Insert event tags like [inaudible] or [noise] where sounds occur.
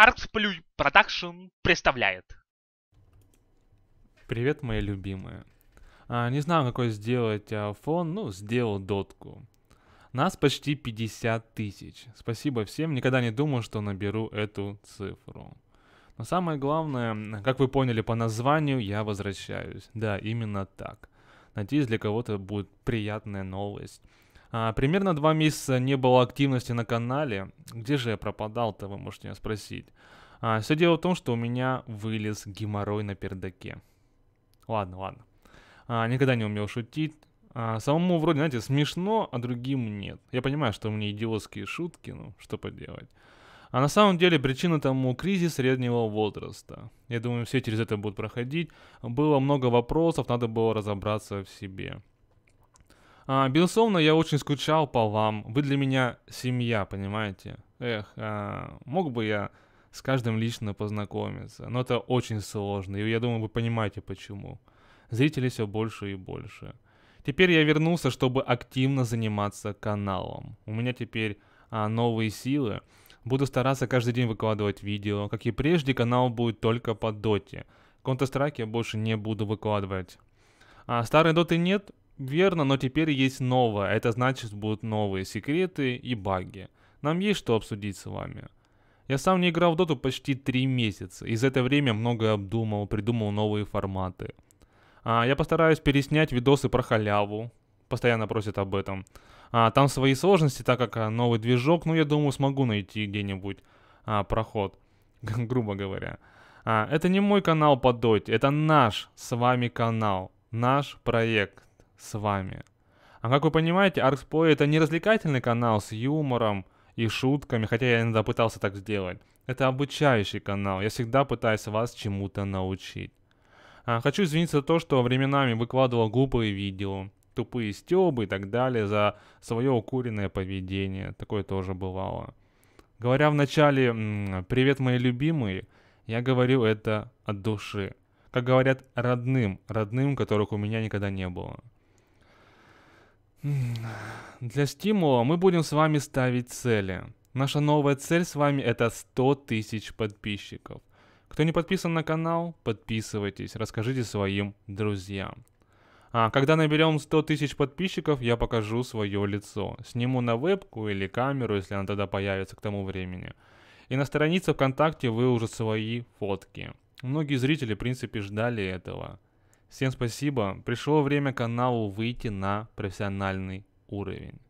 Artsplay Production представляет. Привет, мои любимые. А, не знаю, какой сделать а, фон, ну, сделал дотку. Нас почти 50 тысяч. Спасибо всем, никогда не думал, что наберу эту цифру. Но самое главное, как вы поняли по названию, я возвращаюсь. Да, именно так. Надеюсь, для кого-то будет приятная новость. А, примерно два месяца не было активности на канале. Где же я пропадал-то, вы можете меня спросить. А, все дело в том, что у меня вылез геморрой на пердаке. Ладно, ладно. А, никогда не умел шутить. А, самому вроде, знаете, смешно, а другим нет. Я понимаю, что у меня идиотские шутки, ну что поделать. А на самом деле причина тому кризис среднего возраста. Я думаю, все через это будут проходить. Было много вопросов, надо было разобраться в себе. А, безусловно, я очень скучал по вам. Вы для меня семья, понимаете? Эх, а, мог бы я с каждым лично познакомиться, но это очень сложно, и я думаю, вы понимаете почему. Зрителей все больше и больше. Теперь я вернулся, чтобы активно заниматься каналом. У меня теперь а, новые силы. Буду стараться каждый день выкладывать видео. Как и прежде, канал будет только по доте. Counter-Strike я больше не буду выкладывать. А старой доты нет, Верно, но теперь есть новое. Это значит, будут новые секреты и баги. Нам есть что обсудить с вами. Я сам не играл в доту почти 3 месяца, и за это время многое обдумал, придумал новые форматы. А, я постараюсь переснять видосы про халяву, постоянно просят об этом. А, там свои сложности, так как а, новый движок, ну я думаю смогу найти где-нибудь а, проход, [laughs] грубо говоря. А, это не мой канал по доте, это наш с вами канал, наш проект с вами. А как вы понимаете, Арксплой это не развлекательный канал с юмором и шутками, хотя я иногда пытался так сделать. Это обучающий канал, я всегда пытаюсь вас чему-то научить. А, хочу извиниться за то, что временами выкладывал глупые видео, тупые стебы и так далее за свое укуренное поведение. Такое тоже бывало. Говоря в начале «Привет, мои любимые», я говорю это от души. Как говорят родным, родным, которых у меня никогда не было. Для стимула мы будем с вами ставить цели. Наша новая цель с вами это 100 тысяч подписчиков. Кто не подписан на канал, подписывайтесь, расскажите своим друзьям. А когда наберем 100 тысяч подписчиков, я покажу свое лицо. Сниму на вебку или камеру, если она тогда появится к тому времени. И на странице ВКонтакте выложу свои фотки. Многие зрители, в принципе, ждали этого. Всем спасибо. Пришло время каналу выйти на профессиональный уровень.